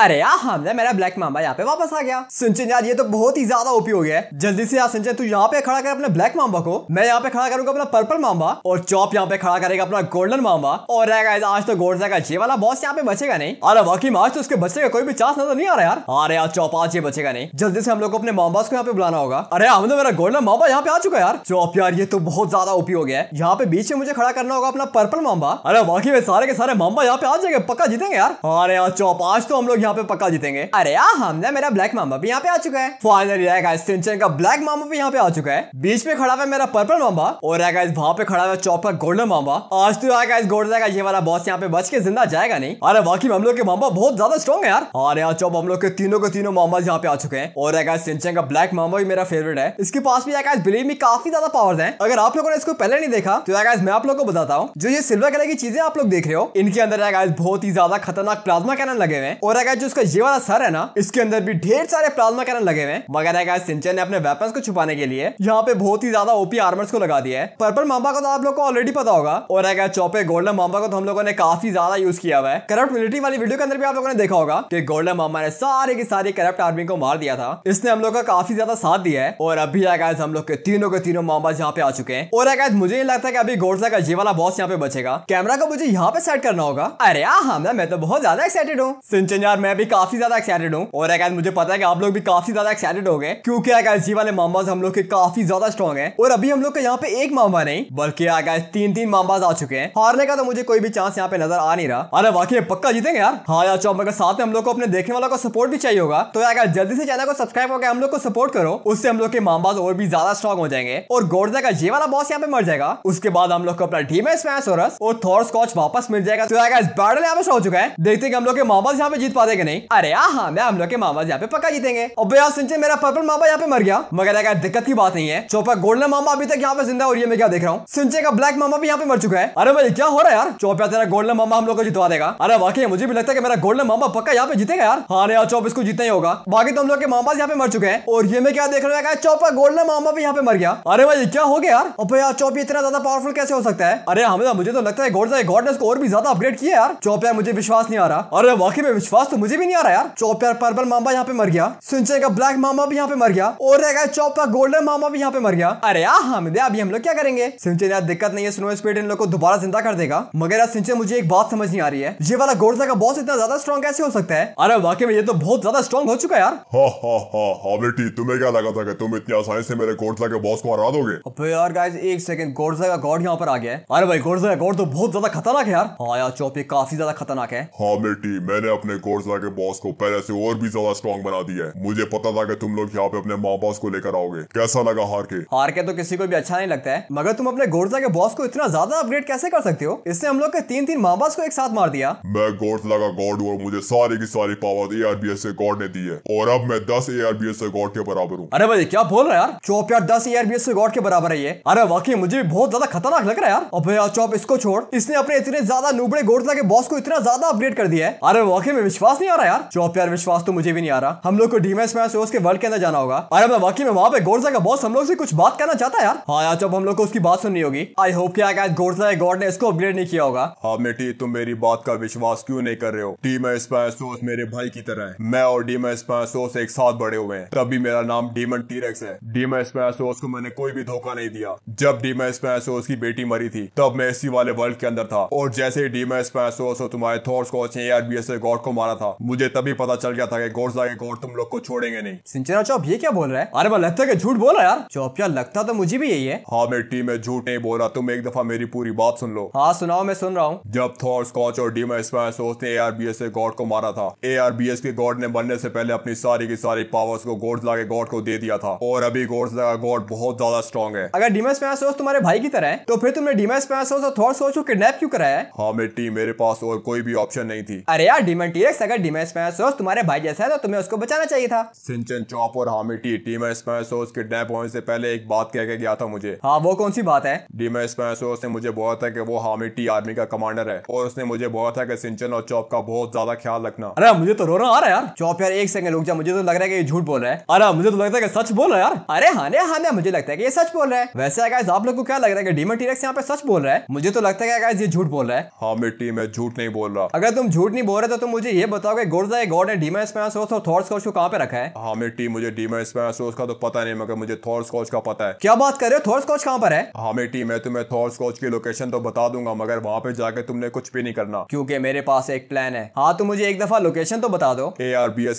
अरे यार हमने हाँ, मेरा ब्लैक मामा यहाँ पे वापस आ गया सिंचन यार ये तो बहुत ही ज्यादा ओपी हो गया है जल्दी से यार सिंचन तू यहाँ पे खड़ा कर अपने ब्लैक मामा को मैं यहाँ पे खड़ा करूंगा अपना पर्पल मामा और चॉप यहाँ पे खड़ा करेगा अपना गोल्डन मामा और रहेगा आज तो गोल्डन का ये वाला बॉस यहाँ पे बचेगा नहीं अरे वाकई आज तो उसके बच्चे का कोई भी चांस नजर नहीं आ रहा यार अरे यार चौप आज ये बचेगा नहीं जल्दी से हम लोग को अपने मामा को यहाँ पे बुलाना होगा अरे तो मेरा गोल्डन मामा यहाँ पे आ चुका यार चौप यार ये तो बहुत ज्यादा ओपी हो गया है यहाँ पे बीच में मुझे खड़ा करना होगा अपना पर्पल मामा अरे में सारे के सारे मामा यहाँ पे आ जाएंगे पक्का जीतेंगे यार अरे यार चौप आज तो हम लोग यहाँ पे पक्का जीतेंगे अरे यार हमने मेरा ब्लैक मामा भी यहाँ पे आ चुका है फाइनली टेंशन का ब्लैक मामा भी यहाँ पे आ चुका है बीच में खड़ा हुआ मेरा पर्पल मामा और रहेगा इस भाव पे खड़ा हुआ चौपर गोल्डन मामा आज तो आएगा इस गोल्डन का ये वाला बॉस यहाँ पे बच के जिंदा जाएगा नहीं अरे बाकी हम लोग के मामा बहुत ज्यादा स्ट्रॉग है यार और यहाँ चौप हम लोग के तीनों के तीनों मामा यहाँ पे आ चुके हैं और गाइस सिंचन का ब्लैक मामा भी मेरा फेवरेट है इसके पास भी गाइस बिलीव में काफी ज्यादा पावर है अगर आप लोगों ने इसको पहले नहीं देखा तो गाइस मैं आप लोग को बताता हूँ जो ये सिल्वर कलर की चीजें आप लोग देख रहे हो इनके अंदर रहेगा बहुत ही ज्यादा खतरनाक प्लाज्मा कैनन लगे हुए हैं और गाइस जो उसका ये वाला सर है ना इसके अंदर भी ढेर सारे प्लाज्मा कैनन लगे हुए मगर है सिंचन ने अपने वेपन को छुपाने के लिए यहाँ पे बहुत ही ज्यादा ओपी आर्मर्स को लगा दिया है पर्पल मामा का तो आप लोग को ऑलरेडी पता होगा और है चौपे गोल्डन मामा को तो हम लोगों ने काफी ज्यादा यूज किया हुआ है करप्ट मिलिट्री वाली वीडियो के अंदर भी आप लोगों ने देखा होगा की गोल्डन मामा ने सारे की सारी करप्ट आर्मी को मार दिया था इसने हम लोग का काफी ज्यादा साथ दिया है और अभी अगर हम लोग के तीनों के तीनों मामा यहाँ पे आ चुके हैं और अगर मुझे नहीं लगता की अभी गोडसा का जी वाला बॉस यहाँ पे बचेगा कैमरा को मुझे यहाँ पे सेट करना होगा अरे हाँ मैं तो बहुत ज्यादा एक्साइटेड हूँ सिंचन यार मैं भी काफी ज्यादा एक्साइटेड हूँ और अगर मुझे पता है कि आप लोग भी काफी ज्यादा एक्साइटेड हो गए क्योंकि अगर जी वाले मामबाज हम लोग के काफी ज्यादा स्ट्रॉग है और अभी हम लोग का यहाँ पे एक मामा नहीं बल्कि अगर तीन तीन मामबाज आ चुके हैं हारने का तो मुझे कोई भी चांस यहाँ पे नजर आ नहीं रहा अरे बाकी पक्का जीतेंगे यार हाँ यार चौबे मगर साथ में हम लोग को अपने देखने वालों को सपोर्ट भी चाहिए होगा तो अगर जल्दी से चैनल को सब्सक्राइब होकर हम लोग को सपोर्ट करो उससे हम लोग के मामबाज और भी ज्यादा स्ट्रॉग हो जाएंगे और गोडजा का ये वाला बॉस यहाँ पे मर जाएगा उसके बाद हम लोग को अपना डीमे स्मैश और थॉर स्कॉच वापस मिल जाएगा तो अगर बैटल यहाँ पे हो चुका है देखते हम लोग के मामबाज यहाँ पे जीत पाते है कि नहीं अरे हाँ, हाँ मैं हम लोग के मामा यहाँ पे पक्का जीतेंगे अब यार सिंचन मेरा पर्पल मामा यहाँ पे मर गया मगर अगर दिक्कत की बात नहीं है चौपा गोल्डन मामा अभी तक यहाँ पे जिंदा हो रही है मैं क्या देख रहा हूँ सिंचे का ब्लैक मामा भी यहाँ पे मर चुका है अरे भाई क्या हो रहा है यार चौपा तेरा गोल्डन मामा हम लोग को जितवा देगा अरे वाकई मुझे भी लगता है मेरा गोल्डन मामा पक्का यहाँ पे जीतेगा यार हाँ यार चौप इसको जीतना ही होगा बाकी तुम तो लोग के मामा यहाँ पे मर चुके हैं और ये मैं क्या देख रहा हूँ चौपा गोल्डन मामा भी यहाँ पे मर गया अरे भाई क्या हो गया यार अब यार चौप इतना ज्यादा पावरफुल कैसे हो सकता है अरे हमें हाँ, मुझे तो लगता है गॉड ने इसको और भी ज्यादा अपग्रेड किया यार चौपिया मुझे विश्वास नहीं आ रहा अरे वाकई में विश्वास तो मुझे भी नहीं आ रहा यार चौप पर्पल मामा यहाँ पे मर गया सुनचे का ब्लैक मामा भी यहाँ पे मर गया और रह गया चौपा गोल्डन मामा भी यहाँ पे मर गया अरे यार हामिद अभी हम लोग क्या करेंगे सुनचे यार दिक्कत नहीं है स्नो स्पीड इन लोग को दोबारा जिंदा कर देगा मगर यार सिंचे मुझे एक बात समझ नहीं आ रही है ये वाला गोल्डा का बॉस इतना ज्यादा स्ट्रॉन्ग कैसे हो सकता है अरे वाकई में ये तो बहुत ज्यादा स्ट्रॉन्ग हो चुका यार हा बेटी तुम्हें क्या लगा था कि तुम इतनी आसानी से मेरे गोर्जा के बॉस को हरा दोगे अबे यार गाइस एक सेकंड गोर्जा का गॉड यहाँ पर आ गया है अरे भाई गोर्जा का गॉड तो बहुत ज्यादा खतरनाक है यार हाँ यार चौपी काफी ज्यादा खतरनाक है हाँ बेटी मैंने अपने गोर्जा मिश्रा के बॉस को पहले से और भी ज्यादा स्ट्रॉन्ग बना दिया है मुझे पता था कि तुम लोग यहाँ पे अपने माँ बॉस को लेकर आओगे कैसा लगा हार के हार के तो किसी को भी अच्छा नहीं लगता है मगर तुम अपने गोरजा के बॉस को इतना ज्यादा अपग्रेड कैसे कर सकते हो इसने हम लोग के तीन तीन माँ बॉस को एक साथ मार दिया मैं गोरजा का गॉड हूँ मुझे सारी की सारी power A R B S god ने दी है और अब मैं दस A R B S god के बराबर हूँ अरे भाई क्या बोल रहे यार चौप यार दस A R B S god के बराबर है ये अरे वाकई मुझे भी बहुत ज्यादा खतरनाक लग रहा है यार यार चौप इसको छोड़ इसने अपने इतने ज्यादा नुबड़े गोरजा के बॉस को इतना ज्यादा अपग्रेड कर दिया है अरे वाकई में विश्वास नहीं आ रहा यार चौप यार विश्वास तो मुझे भी नहीं आ रहा हम लोग को डीमेस मैच के वर्ल्ड के अंदर जाना होगा अरे मैं वाकई में वहाँ पे गोरजा का बॉस हम लोग से कुछ बात करना चाहता है यार हाँ यार जब हम लोग को उसकी बात सुननी होगी आई होप क्या आज गोरजा गॉड ने इसको अपग्रेड नहीं किया होगा हाँ मेटी तुम मेरी बात का विश्वास क्यों नहीं कर रहे हो डीमेस पैसोस मेरे भाई की तरह है मैं और डीमेस पैसोस एक साथ बड़े हुए हैं तभी मेरा नाम डीमन टीरेक्स है डीमेस पैसोस को मैंने कोई भी धोखा नहीं दिया जब डीमेस पैसोस की बेटी मरी थी तब मैं इसी वाले वर्ल्ड के अंदर था और जैसे ही डीमेस पैसोस और तुम्हारे थॉर्स को एआरबीएस गॉड को मारा था मुझे तभी पता चल गया था कि गोरजा के गोर तुम लोग को छोड़ेंगे नहीं सिंचना चौप ये क्या बोल रहा है अरे वो लगता है झूठ बोला यार चौपिया लगता तो मुझे भी यही है हाँ मेरी टीम में झूठ नहीं बोला तुम एक दफा मेरी पूरी बात सुन लो हाँ सुनाओ मैं सुन रहा हूँ जब थोर स्कॉच और डीमा स्पैसोस ने ए एआरबीएस के गॉड को मारा था ए एआरबीएस के गॉड ने बनने से पहले अपनी सारी की सारी पावर्स को गोडजला लागे गॉड को दे दिया था और अभी गोडजला लगा गॉड बहुत ज्यादा स्ट्रॉन्ग है अगर डीमा स्पैसोस तुम्हारे भाई की तरह है तो फिर तुमने डीमा स्पैसोस और थोर स्कॉच को किडनेप क्यों कराया हाँ मेरी टीम मेरे पास और कोई भी ऑप्शन नहीं थी अरे यार डीमन टीरेक्स अगर डिमेस मैसोस तुम्हारे भाई जैसा है तो तुम्हें उसको बचाना चाहिए था सिंचन चौप और हामिटी डिमेस मैसोस किडनैप होने से पहले एक बात कह के गया था मुझे हाँ वो कौन सी बात है डिमेस मैसोस ने मुझे बोला था की वो हामिटी आर्मी का कमांडर है और उसने मुझे बोला था की सिंचन और चौप का बहुत ज्यादा ख्याल रखना अरे मुझे तो रोना आ रहा है यार चौप यार एक सेकंड रुक जा मुझे तो लग रहा है की झूठ बोल रहा है अरे मुझे तो लगता है की सच बोल रहा है यार अरे हाँ हाँ मुझे लगता है की ये सच बोल रहा है वैसे अगर आप लोग को क्या लग रहा है कि डीमन टीरेक्स यहाँ पे सच बोल रहा है मुझे तो लगता है ये झूठ बोल रहा है हामिटी मैं झूठ नहीं बोल रहा अगर तुम झूठ नहीं बोल रहे तो तुम मुझे ये बताओ कि गुड एक गॉड ने डीमन स्मैश रोस और थॉर्स कोच को कहां पे रखा है हां टीम मुझे डीमन स्मैश रोस का तो पता नहीं मगर मुझे थॉर्स कोच का पता है क्या बात कर रहे हो थॉर्स कोच कहां पर है हां टीम है तुम्हें थॉर्स कोच की लोकेशन तो बता दूंगा मगर वहां पे जाकर तुमने कुछ भी नहीं करना क्योंकि मेरे पास एक प्लान है हाँ तो मुझे एक दफा लोकेशन तो बता दो ए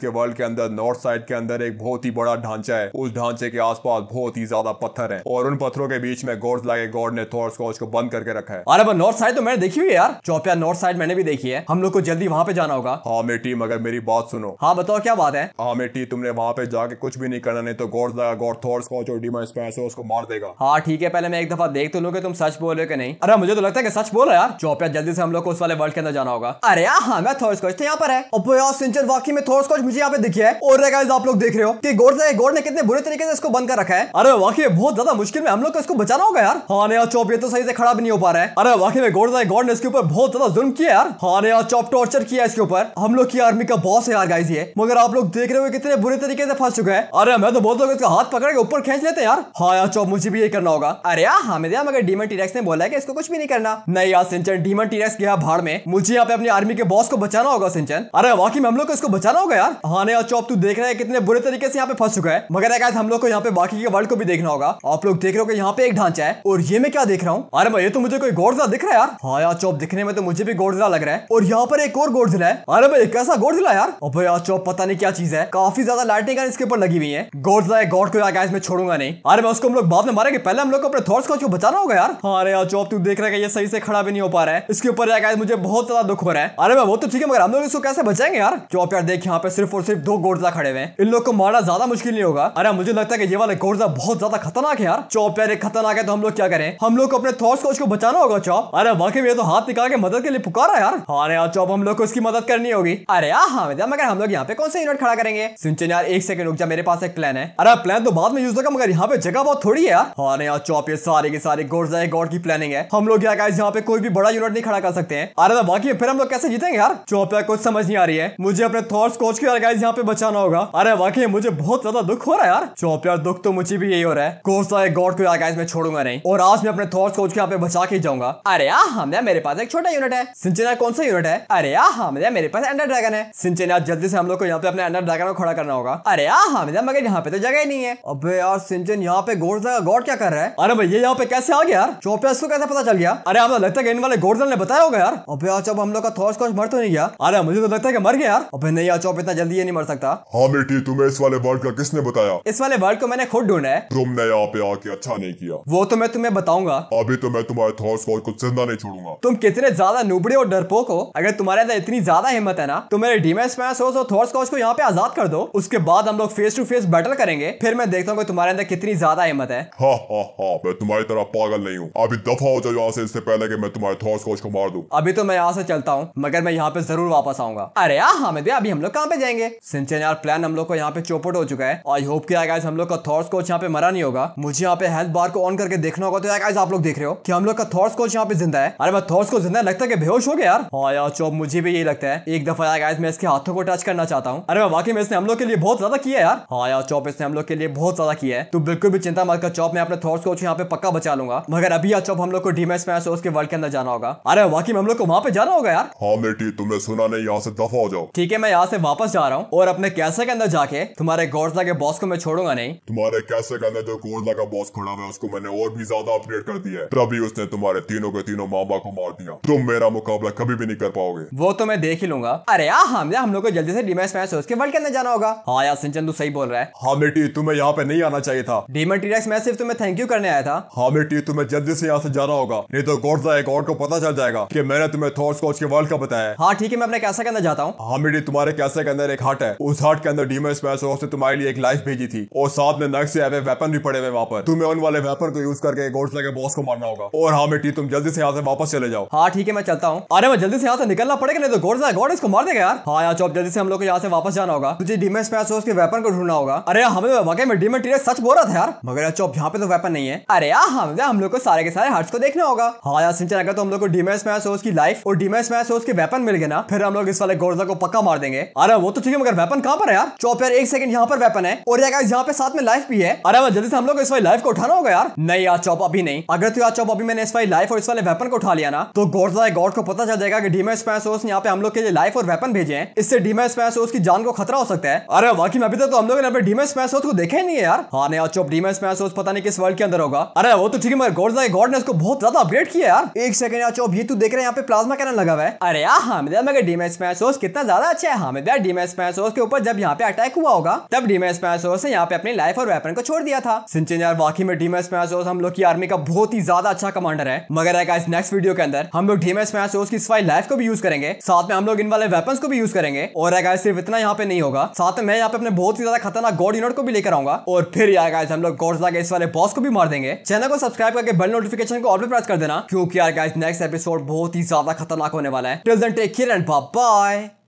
के वर्ल्ड के अंदर नॉर्थ साइड के अंदर एक बहुत ही बड़ा ढांचा है उस ढांचे के आसपास बहुत ही ज्यादा पत्थर है और उन पत्थरों के बीच में गोड लगे गॉड ने थॉर्स कोच को बंद करके रखा है अरे नॉर्थ साइड तो मैंने देखी हुई है यार चौपिया नॉर्थ साइड मैंने भी देखी है हम लोग को जल्दी वहाँ पे जाना होगा हाँ मेटी मगर मेरी बात सुनो हाँ बताओ क्या बात है हाँ तुमने वहाँ पे जाके कुछ भी नहीं करना नहीं तो गौर लगा गौर थोर्स को जो डीमा स्पैस है उसको मार देगा हाँ ठीक है पहले मैं एक दफा देख तो लू की तुम सच बोल रहे हो कि नहीं अरे मुझे तो लगता है कि सच बोल रहे यार चौपिया जल्दी से हम लोग को उस वाले वर्ल्ड के अंदर जाना होगा अरे यार हाँ, हाँ मैं थोर्स तो कोच यहाँ पर है अब वाकई में थोर्स कोच मुझे यहाँ पे दिखी है और आप लोग देख रहे हो कि गोर्ड गोर्ड ने कितने बुरे तरीके से इसको बंद कर रखा है अरे वाकई बहुत ज्यादा मुश्किल में हम लोग को इसको बचाना होगा यार हाँ यार चौप तो सही से खड़ा भी नहीं हो पा रहा है अरे वाकई में गोर्ड गोर्ड ने इसके ऊपर बहुत ज्यादा जुर्म किया यार हाँ यार चौप टॉर्चर किया इसके ऊपर हम लोग की आर्मी का बॉस है यार गाइस ये मगर आप लोग देख रहे हो कितने बुरे तरीके से फंस चुका है अरे मैं तो बहुत लोग इसका हाथ पकड़ के ऊपर खींच लेते यार हाँ यार चौब मुझे भी ये करना होगा अरे यार हाँ, हमें हाँ, दिया मगर डीमन टीरेक्स ने बोला है कि इसको कुछ भी नहीं करना नहीं यार सिंचन डीमन टीरेक्स गया भाड़ में मुझे यहाँ पे अपनी आर्मी के बॉस को बचाना होगा सिंचन अरे वाकई हम लोग को इसको बचाना होगा यार हाँ यार चौब तू देख रहे हैं कितने बुरे तरीके से यहाँ पे फंस चुका है मगर यार हम लोग को यहाँ पे बाकी के वर्ल्ड को भी देखना होगा आप लोग देख रहे हो यहाँ पे एक ढांचा है और ये मैं क्या देख रहा हूँ अरे भाई ये तो मुझे कोई गोरजा दिख रहा है यार हाँ यार चौब दिखने में तो मुझे भी गोरजा लग रहा है और यहाँ पर एक और गोरजिला है अरे भाई कैसा गोडजिला यार अबे यार चौप पता नहीं क्या चीज है काफी ज्यादा लाइटिंग इसके ऊपर लगी हुई है गोडजिला गॉड को यार गाइस मैं छोड़ूंगा नहीं अरे मैं उसको हम लोग बाद में मारेंगे पहले हम लोग को अपने थॉट्स को बचाना होगा यार हाँ, अरे यार चौप तो तू देख रहा है ये सही से खड़ा भी नहीं हो पा रहा है इसके ऊपर यार गाइस मुझे बहुत ज्यादा दुख हो रहा है अरे मैं वो तो ठीक है मगर हम लोग इसको कैसे बचाएंगे यार चौप यार देख यहाँ पे सिर्फ और सिर्फ दो गोडजिला खड़े हुए इन लोग को मारना ज्यादा मुश्किल नहीं होगा अरे मुझे लगता है कि ये वाले गोडजिला बहुत ज्यादा खतरनाक है यार चौप यार खतरनाक है तो हम लोग क्या करें हम लोग को अपने थॉट्स को बचाना होगा चौप अरे वाकई में तो हाथ निकाल के मदद के लिए पुकारा यार हाँ, अरे यार चौप तो हम लोग को इसकी मदद करनी होगी अरे हाँ मगर हम लोग यहाँ पे कौन सा यूनिट खड़ा करेंगे सिंचन यार एक सेकंड रुक जा मेरे पास एक प्लान है अरे प्लान तो बाद में यूज होगा मगर यहाँ पे जगह बहुत थोड़ी है हाँ यार चौपे सारे के सारे गोरजा गोड की प्लानिंग है हम लोग यार यहाँ पे कोई भी बड़ा यूनिट नहीं खड़ा कर सकते हैं अरे तो बाकी फिर हम लोग कैसे जीतेंगे यार चौपिया कुछ समझ नहीं आ रही है मुझे अपने थॉट कोच को यहाँ पे बचाना होगा अरे वाकई मुझे बहुत ज्यादा दुख हो रहा है यार चौपिया दुख तो मुझे भी यही हो रहा है कोर्सा गोड को यार मैं छोड़ूंगा नहीं और आज मैं अपने थॉट्स कोच को यहाँ पे बचा के जाऊंगा अरे हमारे मेरे पास एक छोटा यूनिट है सिंचना कौन सा यूनिट है अरे यार हम हाँ, मेरे पास एंडर ड्रैगन है सिंचन यार जल्दी से हम लोग को यहाँ पे अपने अंडर ड्रैगन को खड़ा करना होगा अरे हाँ हामिदा मगर यहाँ पे तो जगह ही नहीं है अबे यार सिंचन यहाँ पे गोर्जा गोड क्या कर रहा है अरे भैया यहाँ पे कैसे आ गया यार चौपिया इसको कैसे पता चल गया अरे हम लगता है इन वाले गोर्जल ने बताया होगा यार अबे यार चौप हम लोग का थॉर्स कोच मर तो नहीं गया अरे मुझे तो लगता है कि मर गया यार अबे नहीं यार चौप इतना जल्दी ये नहीं मर सकता हाँ बेटी तुम्हें इस वाले वर्ड का किसने बताया इस वाले वर्ड को मैंने खुद ढूंढा है तुमने यहाँ पे आके अच्छा नहीं किया वो तो मैं तुम्हें बताऊंगा अभी तो मैं तुम्हारे थॉर्स को जिंदा नहीं छोड़ूंगा तुम कितने ज्यादा नुबड़े और डरपोक हो अगर तुम्हारे अंदर इतनी ज्यादा हिम्मत है ना तो मेरे डीमेस को यहाँ पे आजाद कर दो उसके बाद हम लोग फेस टू फेस बैटल करेंगे फिर मैं देखता हूँ तुम्हारे अंदर कितनी ज्यादा हिम्मत है तुम्हारी तरह पागल नहीं हूँ अभी दफा हो जाओ यहाँ से इससे पहले कि मैं तुम्हारे थॉर्स कोच को मार दू अभी तो मैं यहाँ से चलता हूँ मगर मैं यहाँ पे जरूर वापस आऊंगा अरे हमें दे अभी हम लोग कहाँ पे जाएंगे सिंचन यार प्लान हम लोग को यहाँ पे चौपट हो चुका है आई होप कि गाइस हम लोग का थॉर्स कोच यहाँ पे मरा नहीं होगा मुझे यहाँ पे हेल्थ बार को ऑन करके देखना होगा तो गाइस आप लोग देख रहे हो कि हम लोग का थॉर्स कोच यहाँ पे जिंदा है अरे मैं थॉर्स को जिंदा लगता है कि बेहोश हो गया यार हाँ यार चौप मुझे भी यही लगता है एक दफा गाइस मैं इसके हाथों को टच करना चाहता हूँ अरे वाकई में इसने हम लोग के लिए बहुत ज्यादा किया है यार हाँ यार चॉप इसने हम लोग के लिए बहुत ज्यादा किया है तो बिल्कुल भी चिंता मत कर चॉप मैं अपने थॉट्स को यहाँ पे पक्का बचा लूंगा मगर अभी यार चॉप हम लोग को डीमेस मैच उसके वर्ल्ड के अंदर जाना होगा अरे वाकई में हम लोग को वहाँ पे जाना होगा यार हाँ बेटी तुमने सुना नहीं यहाँ से दफा हो जाओ ठीक है मैं यहाँ से वापस जा रहा हूँ और अपने कैसे के अंदर जाके तुम्हारे गौरजा के बॉस को मैं छोड़ूंगा नहीं तुम्हारे कैसे के अंदर जो गौरजा का बॉस खड़ा हुआ उसको मैंने और भी ज्यादा अपडेट कर दिया है तभी उसने तुम्हारे तीनों के तीनों मामा को मार दिया तुम मेरा मुकाबला कभी भी नहीं कर पाओगे वो तो मैं देख ही लूंगा अरे यार हम हम लोग को जल्दी से डीमेस मैच सोच के वर्ल्ड के अंदर जाना होगा हाँ यार सिंचन तू सही बोल रहा है हाँ बेटी तुम्हें यहाँ पे नहीं आना चाहिए था डीमन टीरेक्स मैच सिर्फ तुम्हें थैंक यू करने आया था हाँ बेटी तुम्हें जल्दी से यहाँ से जाना होगा नहीं तो गोडजा एक और को पता चल जाएगा की मैंने तुम्हें थोर्स कोच के वर्ल्ड का बताया हाँ ठीक है मैं अपने कैसे के अंदर जाता हूँ हाँ बेटी तुम्हारे कैसे के अंदर एक हाट है उस हाट के अंदर डीमन स्मैश ने तुम्हारे लिए एक लाइफ भेजी थी और साथ में नक्स से वेपन भी पड़े हुए वहाँ पर तुम्हें उन वाले वेपन को यूज करके गोडजा के बॉस को मारना होगा और हाँ बेटी तुम जल्दी से यहाँ से वापस चले जाओ हाँ ठीक है मैं चलता हूँ अरे मैं जल्दी से यहाँ से निकलना पड़ेगा नहीं तो गोडजा गोड इसको मार देगा यार हाँ यार चौब जल्दी से हम लोग को यहाँ से वापस जाना होगा तुझे डीमेज पैसो उसके वेपन को ढूंढना होगा अरे हमें तो वाकई में डीमेटेरियल सच बोल रहा था यार मगर यार चौब यहाँ पे तो वेपन नहीं है अरे यार हमें हाँ, हम लोग को सारे के सारे हर्ट्स को देखना होगा हाँ यार सिंचन अगर तो हम लोग को डीमेज पैसोस की लाइफ और डीमेज पैसोस के वेपन मिल गए ना फिर हम लोग इस वाले गोर्जा को पक्का मार देंगे अरे वो तो ठीक है मगर वेपन कहाँ पर है यार चौप यार एक सेकंड यहाँ पर वेपन है और यार यहाँ पे साथ में लाइफ भी है अरे जल्दी से हम लोग इस वाली लाइफ को उठाना होगा यार नहीं यार चौप अभी नहीं अगर तो यार चौप अभी मैंने इस वाली लाइफ और इस वाले वेपन को उठा लिया ना तो गोर्जा गॉड को पता चल जाएगा कि डीमेज पैसोस यहाँ पे हम लोग के लिए लाइफ और वेपन भेजे हैं इससे डीमे स्मैश मैस उसकी जान को खतरा हो सकता है अरे वाकई अभी तक तो हम लोग ने अपने डीमेस मैस को देखा नहीं है यार हाँ नया डीमे स्मैश मैस पता नहीं किस वर्ल्ड के अंदर होगा अरे वो तो ठीक है मगर गॉड गॉड ने उसको बहुत ज्यादा अपग्रेड किया यार एक सेकंड यार चौप ये तू देख रहे हैं यहाँ पे प्लाज्मा कैनन लगा हुआ है अरे यार हामिदा मगर स्मैश मैसोस कितना ज्यादा अच्छा है हमें डीमे स्मैश मैसोस के ऊपर जब यहाँ पे अटैक हुआ होगा तब डीमेस मैसोस ने यहाँ पे अपनी लाइफ और वेपन को छोड़ दिया था सिंचन यार वाकई में डीमे स्मैश मैसोस हम लोग की आर्मी का बहुत ही ज्यादा अच्छा कमांडर है मगर इस नेक्स्ट वीडियो के अंदर हम लोग डीमे स्मैश मैसोस की स्वाई लाइफ को भी यूज करेंगे साथ में हम लोग इन वाले वेपन को भी यूज करेंगे और यार सिर्फ इतना यहाँ पे नहीं होगा साथ में यहाँ पे अपने बहुत ही ज्यादा खतरनाक गॉड यूनिट को भी लेकर आऊंगा और फिर यार गाइस हम लोग गॉड लागे इस वाले बॉस को भी मार देंगे चैनल को सब्सक्राइब करके बेल नोटिफिकेशन को और भी प्रेस कर देना क्योंकि यार गाइस नेक्स्ट एपिसोड बहुत ही ज्यादा खतरनाक होने वाला है टेक एंड बाय